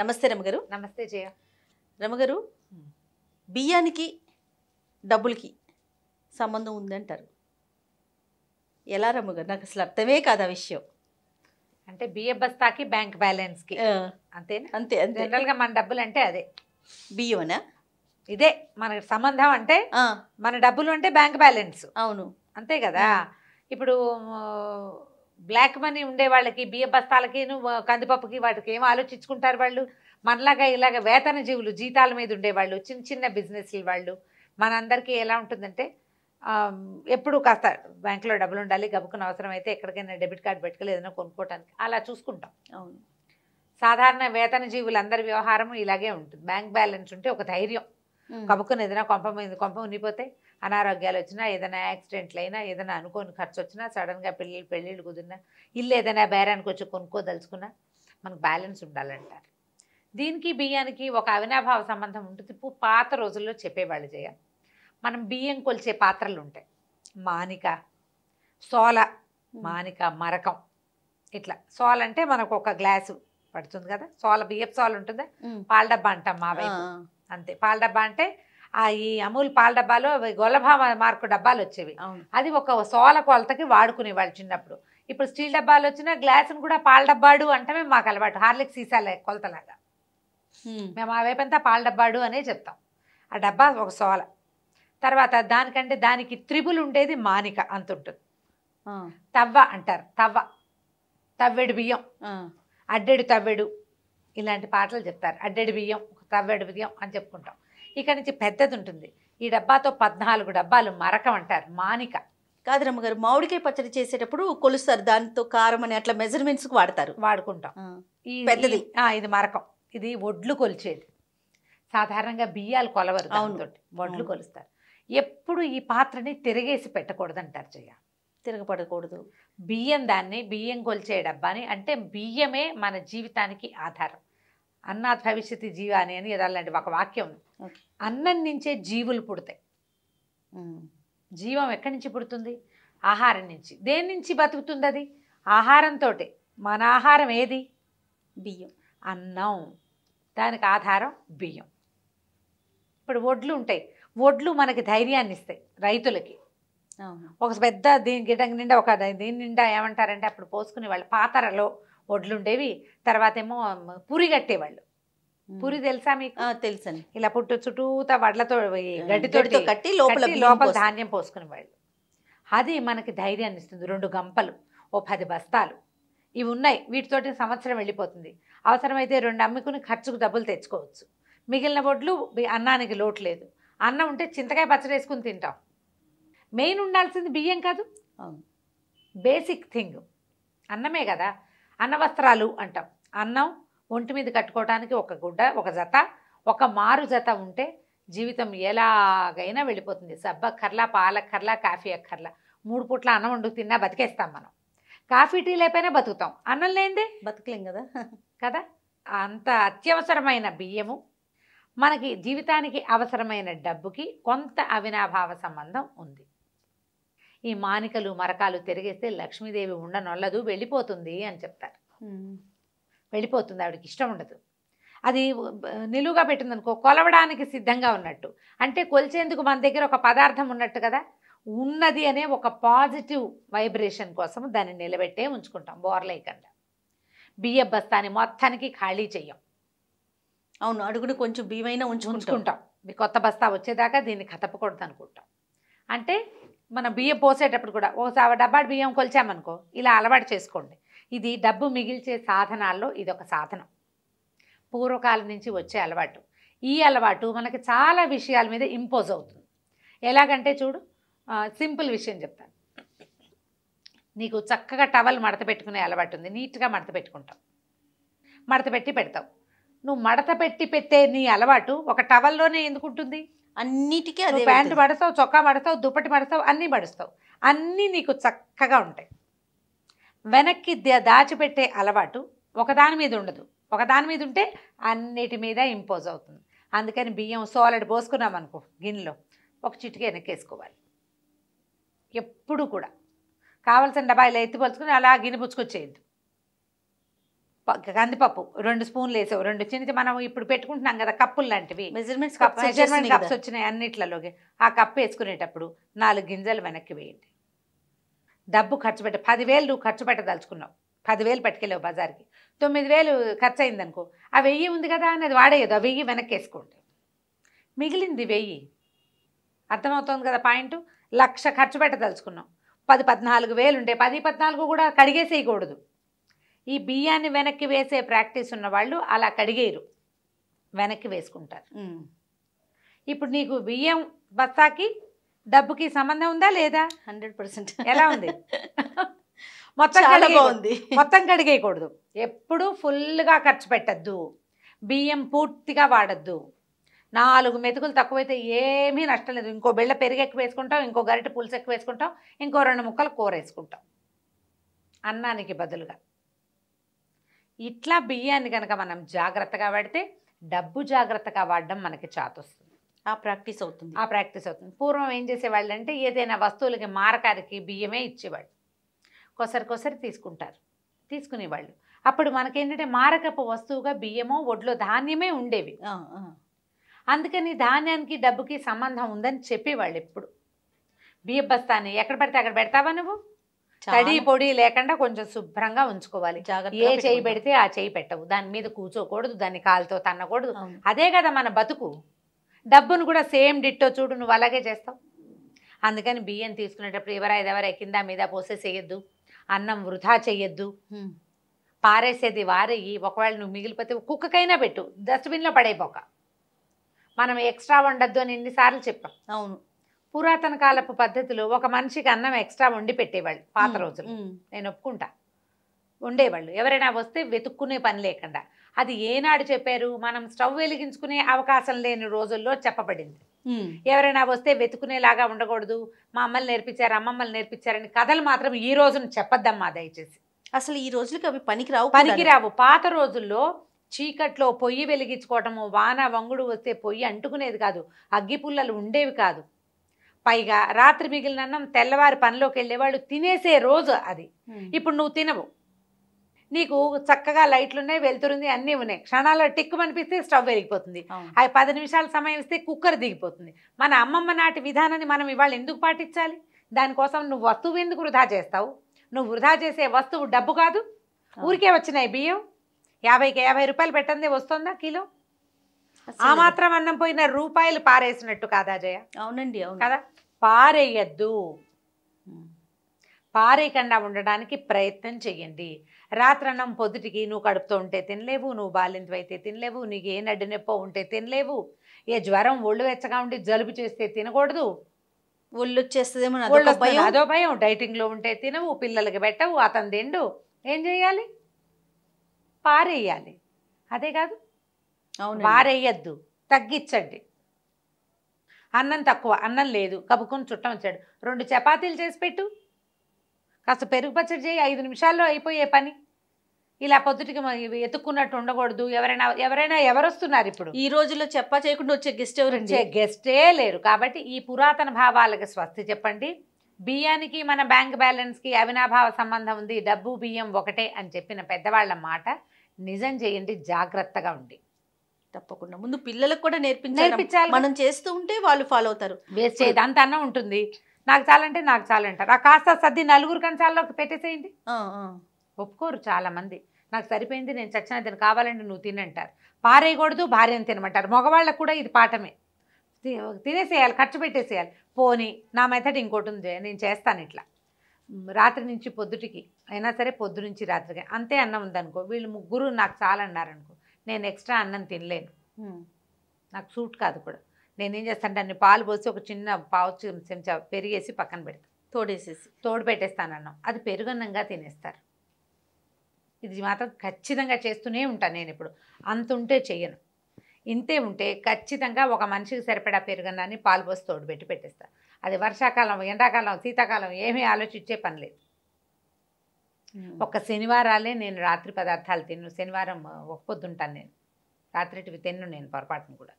నమస్తే రమగారు నమస్తే జయ రమగారు బియ్యానికి డబ్బులకి సంబంధం ఉందంటారు ఎలా రమ్మగారు నాకు అసలు అర్థమే కాదు ఆ విషయం అంటే బియ్య బస్తాకి బ్యాంక్ బ్యాలెన్స్కి అంతేనా అంతే జనరల్గా మన డబ్బులు అంటే అదే బియ్యమనా ఇదే మన సంబంధం అంటే మన డబ్బులు అంటే బ్యాంక్ బ్యాలెన్స్ అవును అంతే కదా ఇప్పుడు బ్లాక్ మనీ ఉండే వాళ్ళకి బియ్య బస్తాలకి కందిపప్పుకి వాటికి ఏం ఆలోచించుకుంటారు వాళ్ళు మనలాగా ఇలాగ వేతన జీవులు జీతాల మీద ఉండేవాళ్ళు చిన్న చిన్న బిజినెస్లు వాళ్ళు మనందరికీ ఎలా ఉంటుందంటే ఎప్పుడు కాస్త బ్యాంకులో డబ్బులు ఉండాలి గబుకున్న అవసరం అయితే ఎక్కడికైనా డెబిట్ కార్డు పెట్టుకోవాలి ఏదైనా కొనుక్కోవటానికి అలా చూసుకుంటాం అవును సాధారణ వేతన జీవులందరి వ్యవహారం ఇలాగే ఉంటుంది బ్యాంక్ బ్యాలెన్స్ ఉంటే ఒక ధైర్యం కబుక్కుని ఏదైనా కొంప మీద కొంప ఉండిపోతే అనారోగ్యాలు వచ్చినా ఏదైనా యాక్సిడెంట్లు అయినా ఏదైనా అనుకోని ఖర్చు వచ్చినా సడన్గా పెళ్ళిళ్ళు పెళ్ళిళ్ళు కుదిరినా ఇల్లు ఏదైనా బేరానికి వచ్చి కొనుక్కోదలుచుకున్నా మనకు బ్యాలెన్స్ ఉండాలంటారు దీనికి బియ్యానికి ఒక అవినాభావ సంబంధం ఉంటుంది పాత రోజుల్లో చెప్పేవాళ్ళు చేయ మనం బియ్యం కొలిచే పాత్రలు ఉంటాయి మానిక సోల మానిక మరకం ఇట్లా సోల అంటే మనకు ఒక గ్లాసు పడుతుంది కదా సోల బియ్యపు సోల ఉంటుందా పాల డబ్బా అంటాం మా అంతే పాల డబ్బా అంటే ఆ ఈ అమూల్ పాల డబ్బాలో గొల్లభామ మార్కు డబ్బాలు వచ్చేవి అది ఒక సోల కొలతకి వాడుకునేవాళ్ళు చిన్నప్పుడు ఇప్పుడు స్టీల్ డబ్బాలు వచ్చిన గ్లాసును కూడా పాల డబ్బాడు అంటే మాకు అలవాటు హార్లిక్ సీసాల కొలతలాగా మేము ఆ వైపంతా పాల డబ్బాడు అనే చెప్తాం ఆ డబ్బా ఒక సోల తర్వాత దానికంటే దానికి త్రిబుల్ ఉండేది మానిక అంత ఉంటుంది తవ్వ అంటారు తవ్వ తవ్వెడు బియ్యం అడ్డెడు తవ్వెడు ఇలాంటి పాటలు చెప్తారు అడ్డెడు బియ్యం తవ్వెడు బియ్యం అని చెప్పుకుంటాం ఇక నుంచి పెద్దది ఉంటుంది ఈ డబ్బాతో పద్నాలుగు డబ్బాలు మరకం అంటారు మానిక కాదురమ్మ గారు మామిడికాయ పచ్చడి చేసేటప్పుడు కొలుస్తారు దాంతో కారం అని అట్లా మెజర్మెంట్స్ వాడతారు వాడుకుంటాం పెద్దది ఇది మరకం ఇది ఒడ్లు కొలిచేది సాధారణంగా బియ్యాలు కొలవరు అవును ఒడ్లు కొలుస్తారు ఎప్పుడు ఈ పాత్రని తిరిగేసి పెట్టకూడదు అంటారు జయ తిరగపడకూడదు బియ్యం దాన్ని బియ్యం కొలిచే డబ్బాని అంటే బియ్యమే మన జీవితానికి ఆధారం అన్నా భవిష్యత్తు జీవాని అని అలాంటి ఒక వాక్యం అన్నం నుంచే జీవులు పుడతాయి జీవం ఎక్కడి నుంచి పుడుతుంది ఆహారం నుంచి దేని నుంచి బతుకుతుంది అది ఆహారంతో మన ఆహారం ఏది బియ్యం అన్నం దానికి ఆధారం బియ్యం ఇప్పుడు వడ్లు ఉంటాయి వడ్లు మనకి ధైర్యాన్ని ఇస్తాయి రైతులకి ఒక పెద్ద దీని గిడ్డంగి నిండా ఒక దీని నిండా ఏమంటారంటే అప్పుడు పోసుకుని వాళ్ళు పాతరలో వడ్లుండేవి తర్వాత ఏమో పూరి కట్టేవాళ్ళు పూరి తెలుసా మీకు తెలుసండి ఇలా పుట్టు చుట్టూత వడ్లతో గడ్డితో కట్టి లోపల లోపల ధాన్యం పోసుకునేవాళ్ళు అది మనకి ధైర్యాన్ని ఇస్తుంది రెండు గంపలు ఓ పది బస్తాలు ఇవి ఉన్నాయి వీటితోటి సంవత్సరం వెళ్ళిపోతుంది అవసరమైతే రెండు అమ్ముకుని ఖర్చుకు డబ్బులు తెచ్చుకోవచ్చు మిగిలిన వడ్లు అన్నానికి లోటు లేదు అన్నం ఉంటే చింతకాయ పచ్చడి వేసుకుని తింటాం మెయిన్ ఉండాల్సింది బియ్యం కాదు బేసిక్ థింగ్ అన్నమే కదా అన్నవస్త్రాలు అంటాం అన్నం ఒంటి మీద కట్టుకోవడానికి ఒక గుడ్డ ఒక జత ఒక మారు జత ఉంటే జీవితం ఎలాగైనా వెళ్ళిపోతుంది సబ్బ కర్లా పాల కర్లా కాఫీ అక్కర్లా మూడు పూట్ల అన్నం వండు తిన్నా బతికేస్తాం మనం కాఫీ టీ లేకపోయినా బతుకుతాం అన్నం లేనిదే బతకలేం కదా కదా అంత అత్యవసరమైన బియ్యము మనకి జీవితానికి అవసరమైన డబ్బుకి కొంత అవినాభావ సంబంధం ఉంది ఈ మానికలు మరకాలు తిరిగేస్తే లక్ష్మీదేవి ఉండనొల్లదు వెళ్ళిపోతుంది అని చెప్తారు వెళ్ళిపోతుంది ఆవిడకి ఇష్టం ఉండదు అది నిలువుగా పెట్టింది అనుకో కొలవడానికి సిద్ధంగా ఉన్నట్టు అంటే కొలిచేందుకు మన దగ్గర ఒక పదార్థం ఉన్నట్టు కదా ఉన్నది అనే ఒక పాజిటివ్ వైబ్రేషన్ కోసం దాన్ని నిలబెట్టే ఉంచుకుంటాం బోర్లేయకుండా బియ్య బస్తాని మొత్తానికి ఖాళీ చెయ్యం అవును అడుగుని కొంచెం బియ్యమైనా ఉంచుకుంటాం కొత్త బస్తా వచ్చేదాకా దీన్ని కథపకూడదు అనుకుంటాం అంటే మన బియ్యం పోసేటప్పుడు కూడా ఒక డబ్బా బియ్యం కొలిచామనుకో ఇలా అలవాటు చేసుకోండి ఇది డబ్బు మిగిల్చే సాధనాల్లో ఇది ఒక సాధనం పూర్వకాలం నుంచి వచ్చే అలవాటు ఈ అలవాటు మనకి చాలా విషయాల మీద ఇంపోజ్ అవుతుంది ఎలాగంటే చూడు సింపుల్ విషయం చెప్తాను నీకు చక్కగా టవల్ మడత పెట్టుకునే అలవాటు ఉంది నీట్గా మడత పెట్టుకుంటావు మడత పెట్టి పెడతావు నువ్వు మడత పెట్టి పెట్టే నీ అలవాటు ఒక టవల్లోనే ఎందుకుంటుంది అన్నిటికీ అది ప్యాంటు పడతావు చొక్కా పడతావు దుప్పటి పడతావు అన్నీ పడుస్తావు అన్నీ నీకు చక్కగా ఉంటాయి వెనక్కి దాచిపెట్టే అలవాటు ఒకదాని మీద ఉండదు ఒకదాని మీద ఉంటే అన్నిటి మీద ఇంపోజ్ అవుతుంది అందుకని బియ్యం సోలడ్ పోసుకున్నాం అనుకో గిన్నెలో ఒక వెనక్కి వెనక్కేసుకోవాలి ఎప్పుడు కూడా కావలసిన డబ్బాయిలు ఎత్తిపోల్చుకుని అలా గిన్నె పుచ్చుకొచ్చేయద్దు కందిపప్పు రెండు స్పూన్లు వేసావు రెండు చిన్న మనం ఇప్పుడు పెట్టుకుంటున్నాం కదా కప్పులు లాంటివి మెజర్మెంట్స్ కప్ మెజర్మెంట్ కప్స్ వచ్చినాయి అన్నిట్లలోకి ఆ కప్పు వేసుకునేటప్పుడు నాలుగు గింజలు వెనక్కి వేయండి డబ్బు ఖర్చు పెట్ట పదివేలు నువ్వు ఖర్చు పెట్టదలుచుకున్నావు పదివేలు పట్టుకెళ్ళావు బజార్కి తొమ్మిది వేలు ఖర్చు అయిందనుకో ఆ వెయ్యి ఉంది కదా అనేది వాడేయదు ఆ వెయ్యి వెనక్కి వేసుకోండి మిగిలింది వెయ్యి అర్థమవుతుంది కదా పాయింట్ లక్ష ఖర్చు పెట్టదలుచుకున్నాం పది పద్నాలుగు వేలు ఉంటే పది పద్నాలుగు కూడా కడిగేసేయకూడదు ఈ బియ్యాన్ని వెనక్కి వేసే ప్రాక్టీస్ ఉన్న వాళ్ళు అలా కడిగేరు వెనక్కి వేసుకుంటారు ఇప్పుడు నీకు బియ్యం బస్తాకి డబ్బుకి సంబంధం ఉందా లేదా హండ్రెడ్ పర్సెంట్ ఎలా ఉంది మొత్తం కడిగేది మొత్తం కడిగేయకూడదు ఎప్పుడు ఫుల్గా ఖర్చు పెట్టద్దు బియ్యం పూర్తిగా వాడద్దు నాలుగు మెతుకులు తక్కువైతే ఏమీ నష్టం లేదు ఇంకో బిళ్ళ పెరిగి వేసుకుంటాం ఇంకో గరిటె పులుసు ఎక్కువ వేసుకుంటాం ఇంకో రెండు ముక్కలు కూర వేసుకుంటాం అన్నానికి బదులుగా ఇట్లా బియ్యాన్ని కనుక మనం జాగ్రత్తగా పడితే డబ్బు జాగ్రత్తగా వాడడం మనకి చాతొస్తుంది ఆ ప్రాక్టీస్ అవుతుంది ఆ ప్రాక్టీస్ అవుతుంది పూర్వం ఏం చేసేవాళ్ళు అంటే ఏదైనా వస్తువులకి మారకారికి బియ్యమే ఇచ్చేవాళ్ళు కొసరి కొసరి తీసుకుంటారు తీసుకునేవాళ్ళు అప్పుడు మనకేంటంటే మారకపు వస్తువుగా బియ్యమో ఒడ్లో ధాన్యమే ఉండేవి అందుకని ధాన్యానికి డబ్బుకి సంబంధం ఉందని చెప్పేవాళ్ళు ఎప్పుడు బియ్య బస్తాన్ని ఎక్కడ పడితే అక్కడ పెడతావా నువ్వు తడి పొడి లేకుండా కొంచెం శుభ్రంగా ఉంచుకోవాలి ఏ చేయి పెడితే ఆ చేయి పెట్టవు దాని మీద కూర్చోకూడదు దాన్ని కాలుతో తన్నకూడదు అదే కదా మన బతుకు డబ్బును కూడా సేమ్ డిట్టో చూడు నువ్వు అలాగే చేస్తావు అందుకని బియ్యం తీసుకునేటప్పుడు ఎవరైదెవరే కింద మీద పోసేసేయద్దు అన్నం వృధా చేయొద్దు పారేసేది వారేయి ఒకవేళ నువ్వు మిగిలిపోతే కుక్కకైనా పెట్టు డస్ట్బిన్లో పడైపోక మనం ఎక్స్ట్రా వండద్దు అని ఎన్నిసార్లు చెప్పాం అవును పురాతన కాలపు పద్ధతిలో ఒక మనిషికి అన్నం ఎక్స్ట్రా వండి పెట్టేవాళ్ళు పాత రోజులు నేను ఒప్పుకుంటా ఉండేవాళ్ళు ఎవరైనా వస్తే వెతుక్కునే పని లేకుండా అది ఏనాడు చెప్పారు మనం స్టవ్ వెలిగించుకునే అవకాశం లేని రోజుల్లో చెప్పబడింది ఎవరైనా వస్తే వెతుకునేలాగా ఉండకూడదు మా అమ్మలు నేర్పించారు అమ్మమ్మలు నేర్పించారని కథలు మాత్రం ఈ రోజున చెప్పద్దమ్మా దయచేసి అసలు ఈ రోజులకి అవి పనికిరావు పనికిరావు పాత రోజుల్లో చీకట్లో పొయ్యి వెలిగించుకోవటము వాన వంగుడు వస్తే పొయ్యి అంటుకునేది కాదు అగ్గిపుల్లలు ఉండేవి కాదు పైగా రాత్రి మిగిలిన అన్నం తెల్లవారి పనిలోకి వెళ్ళేవాళ్ళు తినేసే రోజు అది ఇప్పుడు నువ్వు తినవు నీకు చక్కగా లైట్లు ఉన్నాయి వెళ్తురుంది అన్నీ ఉన్నాయి క్షణాల్లో టిక్కు అనిపిస్తే స్టవ్ వెలిగిపోతుంది అవి పది నిమిషాల సమయం ఇస్తే కుక్కర్ దిగిపోతుంది మన అమ్మమ్మ నాటి విధానాన్ని మనం ఇవాళ ఎందుకు పాటించాలి దానికోసం నువ్వు వస్తువు ఎందుకు వృధా చేస్తావు నువ్వు వృధా చేసే వస్తువు డబ్బు కాదు ఊరికే వచ్చినాయి బియ్యం యాభైకి యాభై రూపాయలు పెట్టందే వస్తుందా కిలో ఆ మాత్రం అన్నం పోయిన రూపాయలు పారేసినట్టు కాదా జయ అవునండి అవును కదా పారేయద్దు పారేయకుండా ఉండడానికి ప్రయత్నం చేయండి రాత్రన్నం పొద్దుటికి నువ్వు కడుపుతో ఉంటే తినలేవు నువ్వు బాలింతవైతే తినలేవు నీకు ఏ నడ్డినొప్పో ఉంటే తినలేవు ఏ జ్వరం ఒళ్ళు వెచ్చగా ఉండి జలుబు చేస్తే తినకూడదు ఒళ్ళు వచ్చేస్తుందేమో అదో భయం డైటింగ్లో ఉంటే తినవు పిల్లలకి పెట్టవు అతను తిండు ఏం చేయాలి పారేయాలి అదే కాదు వారేయద్దు తగ్గించండి అన్నం తక్కువ అన్నం లేదు కబుకుని చుట్టం వచ్చాడు రెండు చపాతీలు చేసి పెట్టు కాస్త పెరుగు పచ్చడి చేయి ఐదు నిమిషాల్లో అయిపోయే పని ఇలా పొద్దుటికి ఎత్తుక్కున్నట్టు ఉండకూడదు ఎవరైనా ఎవరైనా ఎవరు వస్తున్నారు ఇప్పుడు ఈ రోజుల్లో చెప్పా చేయకుండా వచ్చే గెస్ట్ ఎవరు గెస్టే లేరు కాబట్టి ఈ పురాతన భావాలకు స్వస్తి చెప్పండి బియ్యానికి మన బ్యాంక్ బ్యాలెన్స్కి అవినాభావ సంబంధం ఉంది డబ్బు బియ్యం ఒకటే అని చెప్పిన పెద్దవాళ్ల మాట నిజం చేయండి జాగ్రత్తగా ఉండి తప్పకుండా ముందు పిల్లలకు కూడా నేర్పించాలి మనం చేస్తూ ఉంటే వాళ్ళు ఫాలో అవుతారు అంత చేయదంతానే ఉంటుంది నాకు చాలంటే నాకు చాలంటారు ఆ కాస్త సర్ది నలుగురు కంచాల్లోకి పెట్టేసేయండి ఒప్పుకోరు చాలా మంది నాకు సరిపోయింది నేను చచ్చిన తిన కావాలంటే నువ్వు తినంటారు పారేయకూడదు భార్యను తినమంటారు మగవాళ్ళకు కూడా ఇది పాఠమే తినేసేయాలి ఖర్చు పెట్టేసేయాలి పోని నా మెథడ్ ఇంకోటి ఉంది నేను చేస్తాను ఇట్లా రాత్రి నుంచి పొద్దుటికి అయినా సరే పొద్దు నుంచి రాత్రికి అంతే అన్నం ఉందనుకో వీళ్ళు ముగ్గురు నాకు చాలన్నారనుకో నేను ఎక్స్ట్రా అన్నం తినలేను నాకు సూట్ కాదు కూడా నేనేం చేస్తాను దాన్ని పాలు పోసి ఒక చిన్న పావు చెంచా పెరిగేసి పక్కన పెడతాను తోడేసేసి తోడు పెట్టేస్తాను అన్నం అది పెరుగన్నంగా తినేస్తారు ఇది మాత్రం ఖచ్చితంగా చేస్తూనే ఉంటాను నేను ఇప్పుడు అంత ఉంటే చెయ్యను ఇంతే ఉంటే ఖచ్చితంగా ఒక మనిషికి సరిపడా పెరుగన్నాన్ని పాలు పోసి తోడు పెట్టి పెట్టేస్తాను అది వర్షాకాలం ఎండాకాలం శీతాకాలం ఏమీ ఆలోచించే పని లేదు ఒక శనివారాలే నేను రాత్రి పదార్థాలు తిన్ను శనివారం ఒక పొద్దుంటాను నేను రాత్రి తిన్ను నేను పొరపాటును కూడా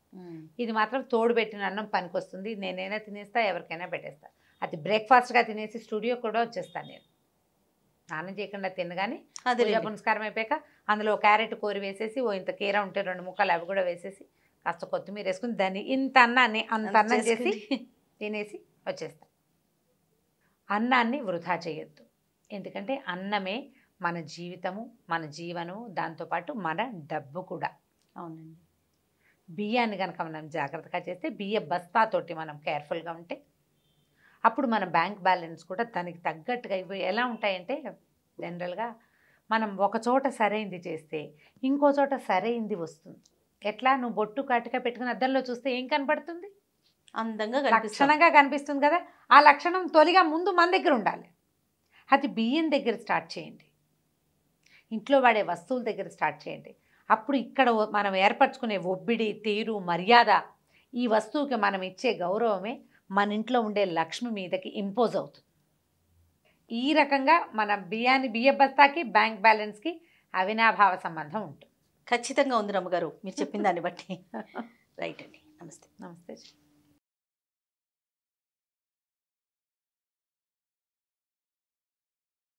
ఇది మాత్రం తోడు పెట్టిన అన్నం పనికి వస్తుంది నేనైనా తినేస్తా ఎవరికైనా పెట్టేస్తా అది బ్రేక్ఫాస్ట్గా తినేసి స్టూడియో కూడా వచ్చేస్తాను నేను స్నానం చేయకుండా తినగానే అది పునస్కారం అయిపోయాక అందులో క్యారెట్ కూర వేసేసి ఓ ఇంత కీర ఉంటే రెండు ముక్కలు అవి కూడా వేసేసి కాస్త కొత్తిమీర వేసుకుని దాన్ని ఇంత అన్నాన్ని అంత అన్నం చేసి తినేసి వచ్చేస్తాను అన్నాన్ని వృధా చేయొద్దు ఎందుకంటే అన్నమే మన జీవితము మన జీవనము దాంతోపాటు మన డబ్బు కూడా అవునండి బియ్యాన్ని కనుక మనం జాగ్రత్తగా చేస్తే బియ్య బస్తాతోటి మనం కేర్ఫుల్గా ఉంటే అప్పుడు మన బ్యాంక్ బ్యాలెన్స్ కూడా దానికి తగ్గట్టుగా ఇవి ఎలా ఉంటాయంటే జనరల్గా మనం ఒక చోట సరైంది చేస్తే ఇంకో చోట సరైంది వస్తుంది ఎట్లా నువ్వు బొట్టు కాటుగా పెట్టుకుని అద్దంలో చూస్తే ఏం కనపడుతుంది అందంగా లక్షణంగా కనిపిస్తుంది కదా ఆ లక్షణం తొలిగా ముందు మన దగ్గర ఉండాలి అది బియ్యం దగ్గర స్టార్ట్ చేయండి ఇంట్లో వాడే వస్తువుల దగ్గర స్టార్ట్ చేయండి అప్పుడు ఇక్కడ మనం ఏర్పరచుకునే ఒబ్బిడి తీరు మర్యాద ఈ వస్తువుకి మనం ఇచ్చే గౌరవమే మన ఇంట్లో ఉండే లక్ష్మి మీదకి ఇంపోజ్ అవుతుంది ఈ రకంగా మన బియ్యాన్ని బియ్య బస్తాకి బ్యాంక్ బ్యాలెన్స్కి అవినాభావ సంబంధం ఉంటుంది ఖచ్చితంగా ఉంది రమ్మగారు మీరు చెప్పిన దాన్ని బట్టి రైట్ అండి నమస్తే నమస్తే